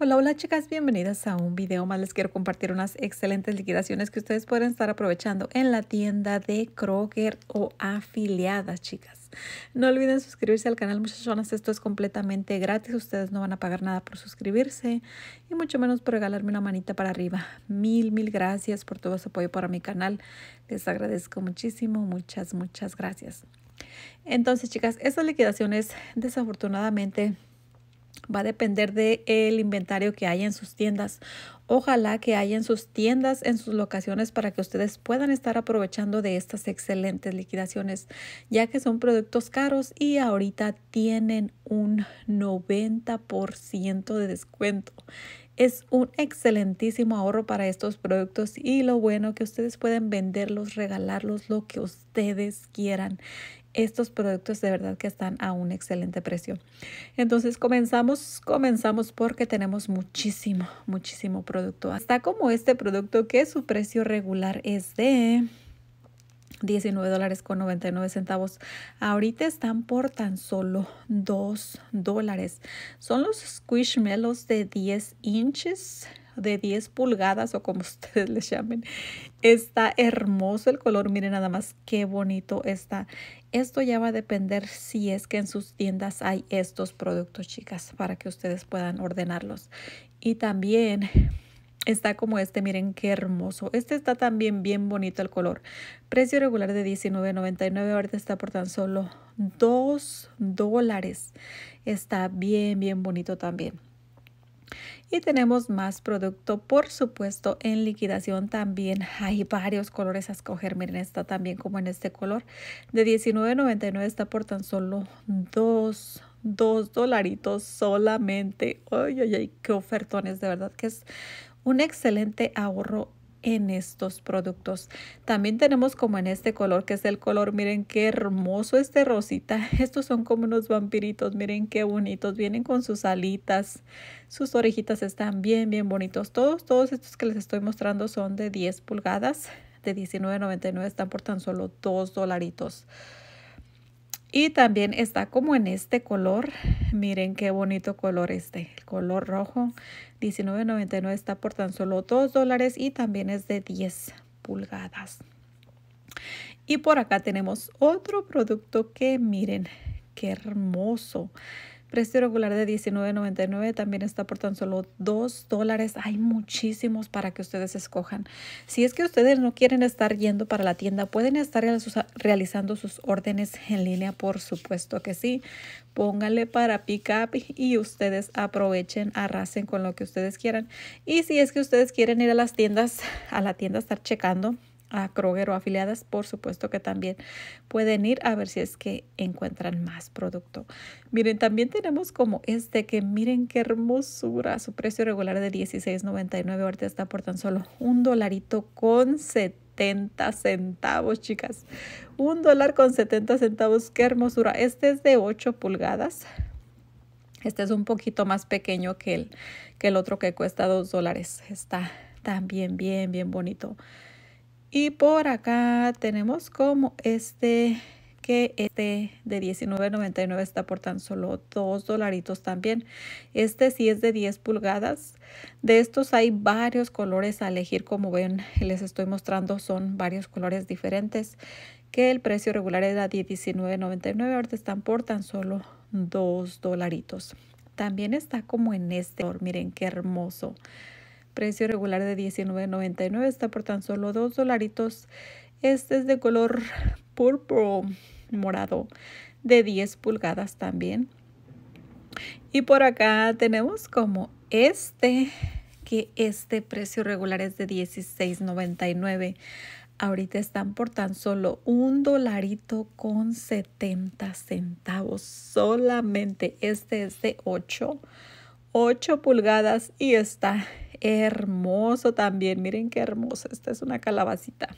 Hola, hola chicas, bienvenidas a un video más. Les quiero compartir unas excelentes liquidaciones que ustedes pueden estar aprovechando en la tienda de Kroger o afiliadas, chicas. No olviden suscribirse al canal, muchas muchachonas. Esto es completamente gratis. Ustedes no van a pagar nada por suscribirse y mucho menos por regalarme una manita para arriba. Mil, mil gracias por todo su apoyo para mi canal. Les agradezco muchísimo. Muchas, muchas gracias. Entonces, chicas, estas liquidaciones desafortunadamente Va a depender del el inventario que haya en sus tiendas. Ojalá que haya en sus tiendas, en sus locaciones, para que ustedes puedan estar aprovechando de estas excelentes liquidaciones, ya que son productos caros y ahorita tienen un 90% de descuento. Es un excelentísimo ahorro para estos productos y lo bueno que ustedes pueden venderlos, regalarlos, lo que ustedes quieran estos productos de verdad que están a un excelente precio. Entonces comenzamos, comenzamos porque tenemos muchísimo, muchísimo producto. Hasta como este producto que su precio regular es de 19 dólares con 99 centavos. Ahorita están por tan solo 2 dólares. Son los squishmallows de 10 inches de 10 pulgadas o como ustedes les llamen. Está hermoso el color, miren nada más qué bonito está. Esto ya va a depender si es que en sus tiendas hay estos productos, chicas, para que ustedes puedan ordenarlos. Y también está como este, miren qué hermoso. Este está también bien bonito el color. Precio regular de $19.99, ahorita está por tan solo 2 dólares. Está bien, bien bonito también y tenemos más producto por supuesto en liquidación también hay varios colores a escoger miren está también como en este color de $19.99 está por tan solo dos dos dolaritos solamente ay ay ay qué ofertones de verdad que es un excelente ahorro en estos productos. También tenemos como en este color, que es el color, miren qué hermoso este rosita. Estos son como unos vampiritos, miren qué bonitos. Vienen con sus alitas, sus orejitas están bien, bien bonitos. Todos, todos estos que les estoy mostrando son de 10 pulgadas. De $19.99 están por tan solo 2 dolaritos. Y también está como en este color. Miren qué bonito color este. El color rojo. $19.99 está por tan solo $2 dólares y también es de 10 pulgadas. Y por acá tenemos otro producto que miren qué hermoso. Precio regular de $19.99 también está por tan solo $2 dólares. Hay muchísimos para que ustedes escojan. Si es que ustedes no quieren estar yendo para la tienda, pueden estar realizando sus órdenes en línea, por supuesto que sí. Pónganle para pick up y ustedes aprovechen, arrasen con lo que ustedes quieran. Y si es que ustedes quieren ir a las tiendas, a la tienda estar checando a Kroger o afiliadas, por supuesto que también pueden ir a ver si es que encuentran más producto. Miren, también tenemos como este que miren qué hermosura. Su precio regular de $16.99 ahorita está por tan solo un dolarito con 70 centavos, chicas. Un dólar con 70 centavos, qué hermosura. Este es de 8 pulgadas. Este es un poquito más pequeño que el, que el otro que cuesta 2 dólares. Está también bien, bien bonito. Y por acá tenemos como este que este de $19.99 está por tan solo 2 dolaritos también. Este sí es de 10 pulgadas. De estos hay varios colores a elegir. Como ven, les estoy mostrando son varios colores diferentes. Que el precio regular era $19.99. Ahorita están por tan solo 2 dolaritos. También está como en este. Miren qué hermoso precio regular de $19.99, está por tan solo 2 dolaritos. Este es de color púrpura morado de 10 pulgadas también. Y por acá tenemos como este, que este precio regular es de $16.99. Ahorita están por tan solo un dolarito con 70 centavos solamente. Este es de 8, 8 pulgadas y está Hermoso también, miren qué hermoso Esta es una calabacita.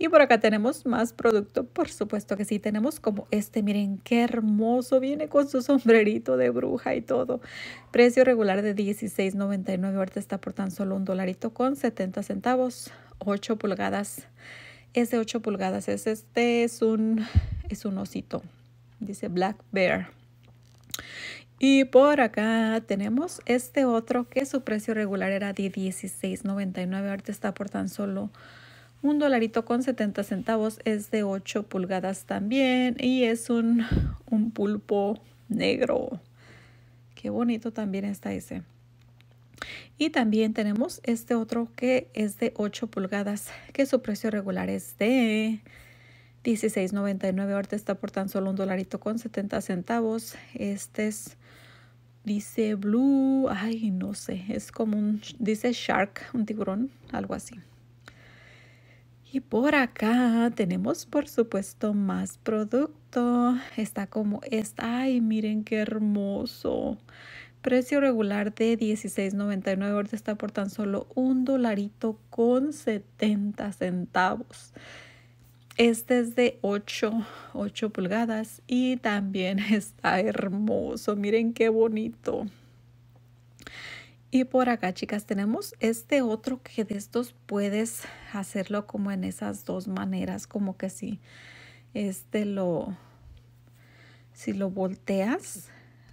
Y por acá tenemos más producto, por supuesto que sí, tenemos como este, miren qué hermoso, viene con su sombrerito de bruja y todo. Precio regular de $16.99, ahorita está por tan solo un dolarito con 70 centavos, 8 pulgadas. Ese 8 pulgadas es este, es un, es un osito, dice Black Bear. Y por acá tenemos este otro que su precio regular era de $16.99. Ahorita está por tan solo un dolarito con 70 centavos. Es de 8 pulgadas también y es un, pulpo negro. Qué bonito también está ese. Y también tenemos este otro que es de 8 pulgadas, que su precio regular es de $16.99. Ahorita está por tan solo un dolarito con 70 centavos. Este es Dice blue, ay, no sé, es como un, dice shark, un tiburón, algo así. Y por acá tenemos, por supuesto, más producto. Está como esta. Ay, miren qué hermoso. Precio regular de $16.99. Ahorita está por tan solo un dolarito con 70 centavos. Este es de 8, 8 pulgadas y también está hermoso. Miren qué bonito. Y por acá, chicas, tenemos este otro que de estos puedes hacerlo como en esas dos maneras, como que si este lo, si lo volteas,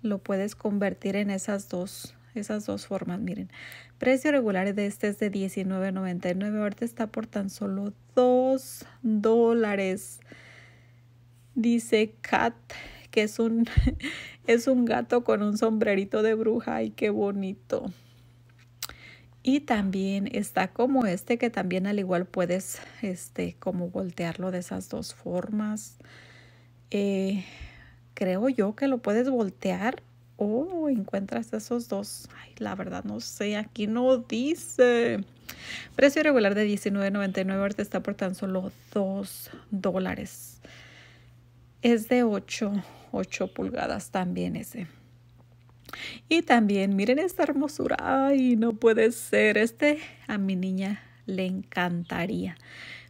lo puedes convertir en esas dos esas dos formas, miren. Precio regular de este es de $19.99, ahorita está por tan solo 2 dólares. Dice Cat que es un, es un gato con un sombrerito de bruja. ¡Ay, qué bonito! Y también está como este que también al igual puedes este, como voltearlo de esas dos formas. Eh, creo yo que lo puedes voltear oh, encuentras esos dos. Ay, la verdad no sé, aquí no dice. Precio regular de $19.99, ahorita está por tan solo 2 dólares. Es de 8, 8 pulgadas también ese. Y también, miren esta hermosura. Ay, no puede ser. Este a mi niña le encantaría.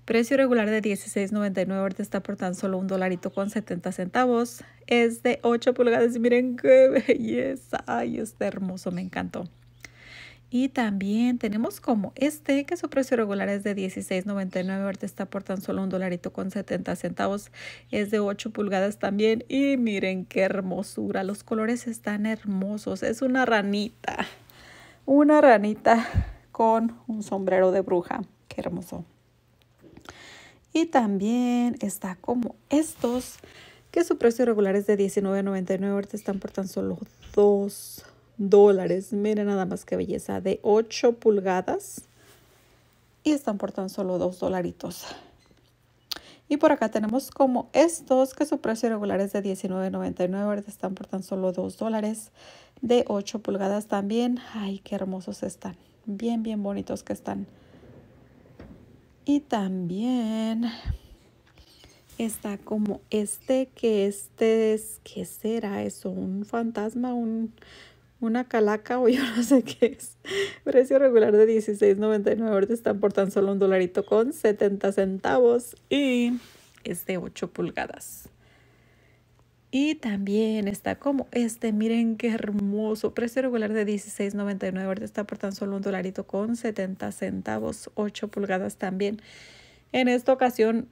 Precio regular de $16.99, ahorita está por tan solo un dolarito con 70 centavos. Es de 8 pulgadas, y miren qué belleza. Ay, está hermoso, me encantó. Y también tenemos como este, que su precio regular es de $16.99, ahorita está por tan solo un dolarito con 70 centavos. Es de 8 pulgadas también y miren qué hermosura, los colores están hermosos. Es una ranita, una ranita con un sombrero de bruja. Qué hermoso. Y también está como estos, que su precio regular es de $19.99, ahorita están por tan solo 2 dólares. Mira nada más qué belleza, de 8 pulgadas. Y están por tan solo 2 dolaritos. Y por acá tenemos como estos, que su precio regular es de $19.99, ahorita están por tan solo 2 dólares. De 8 pulgadas también. Ay, qué hermosos están. Bien, bien bonitos que están. Y también está como este, que este es, ¿qué será eso? ¿Un fantasma? ¿Una calaca? O yo no sé qué es. Precio regular de $16.99. Ahorita están por tan solo un dolarito con 70 centavos. Y es de 8 pulgadas. Y también está como este, miren qué hermoso, precio regular de $16.99, ahorita está por tan solo un dolarito con 70 centavos, 8 pulgadas también. En esta ocasión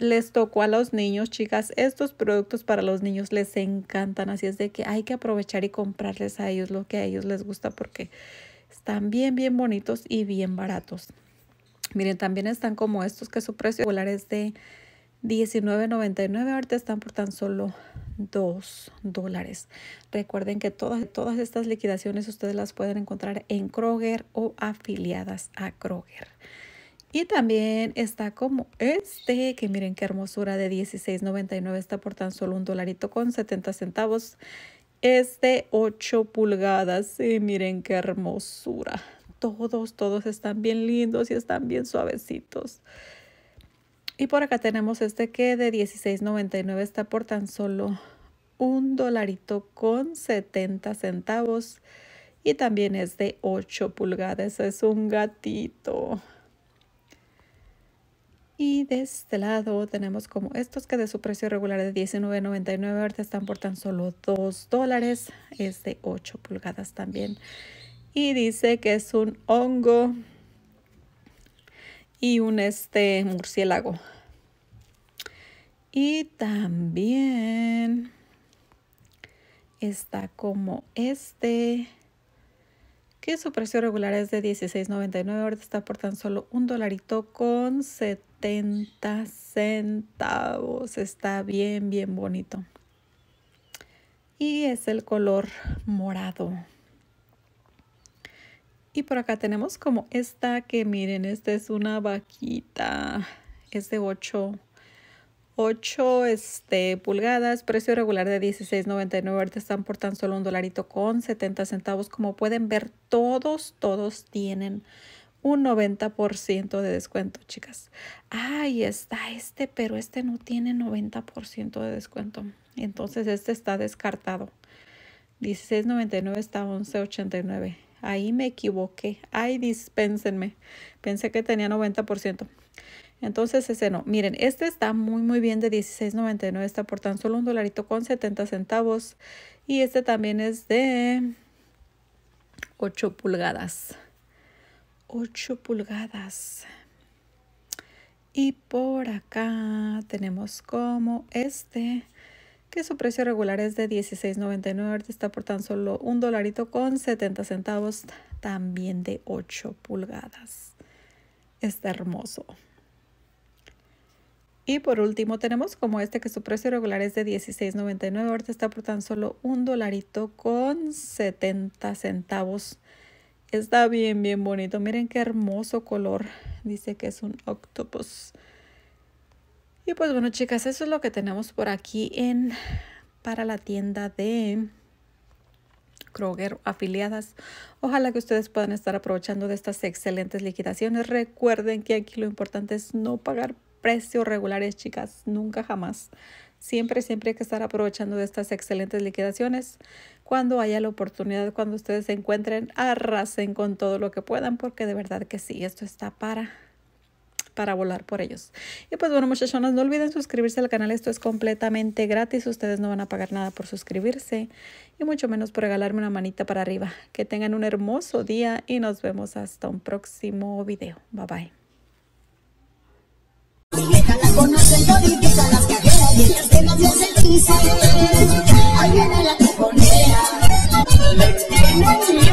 les tocó a los niños, chicas, estos productos para los niños les encantan, así es de que hay que aprovechar y comprarles a ellos lo que a ellos les gusta porque están bien, bien bonitos y bien baratos. Miren, también están como estos que su precio regular es de $19.99 ahorita están por tan solo 2 dólares. Recuerden que todas, todas estas liquidaciones ustedes las pueden encontrar en Kroger o afiliadas a Kroger. Y también está como este, que miren qué hermosura de $16.99 está por tan solo un dolarito con 70 centavos. Este 8 pulgadas y miren qué hermosura. Todos, todos están bien lindos y están bien suavecitos. Y por acá tenemos este que de $16.99 está por tan solo un dolarito con 70 centavos. Y también es de 8 pulgadas. Es un gatito. Y de este lado tenemos como estos que de su precio regular de $19.99 ahorita están por tan solo 2 dólares. Es de 8 pulgadas también. Y dice que es un hongo y un este murciélago. Y también está como este, que su precio regular es de $16.99, ahorita está por tan solo un dolarito con 70 centavos. Está bien, bien bonito. Y es el color morado. Y por acá tenemos como esta que miren, esta es una vaquita. Es de 8, este, pulgadas, precio regular de $16.99. Ahorita están por tan solo un dolarito con 70 centavos. Como pueden ver, todos, todos tienen un 90% de descuento, chicas. Ahí está este, pero este no tiene 90% de descuento. Entonces este está descartado. $16.99 está $11.89. Ahí me equivoqué. Ay, dispénsenme. Pensé que tenía 90%. Entonces ese no. Miren, este está muy muy bien de $16.99. Está por tan solo un dolarito con 70 centavos. Y este también es de 8 pulgadas. 8 pulgadas. Y por acá tenemos como este que su precio regular es de $16.99, está por tan solo un dolarito con 70 centavos, también de 8 pulgadas. Está hermoso. Y por último tenemos como este que su precio regular es de $16.99, ahorita está por tan solo un dolarito con 70 centavos. Está bien, bien bonito. Miren qué hermoso color. Dice que es un octopus. Y pues bueno, chicas, eso es lo que tenemos por aquí en para la tienda de Kroger afiliadas. Ojalá que ustedes puedan estar aprovechando de estas excelentes liquidaciones. Recuerden que aquí lo importante es no pagar precios regulares, chicas, nunca jamás. Siempre, siempre hay que estar aprovechando de estas excelentes liquidaciones. Cuando haya la oportunidad, cuando ustedes se encuentren, arrasen con todo lo que puedan, porque de verdad que sí, esto está para para volar por ellos. Y pues bueno, muchachonas, no olviden suscribirse al canal. Esto es completamente gratis. Ustedes no van a pagar nada por suscribirse y mucho menos por regalarme una manita para arriba. Que tengan un hermoso día y nos vemos hasta un próximo video. Bye bye.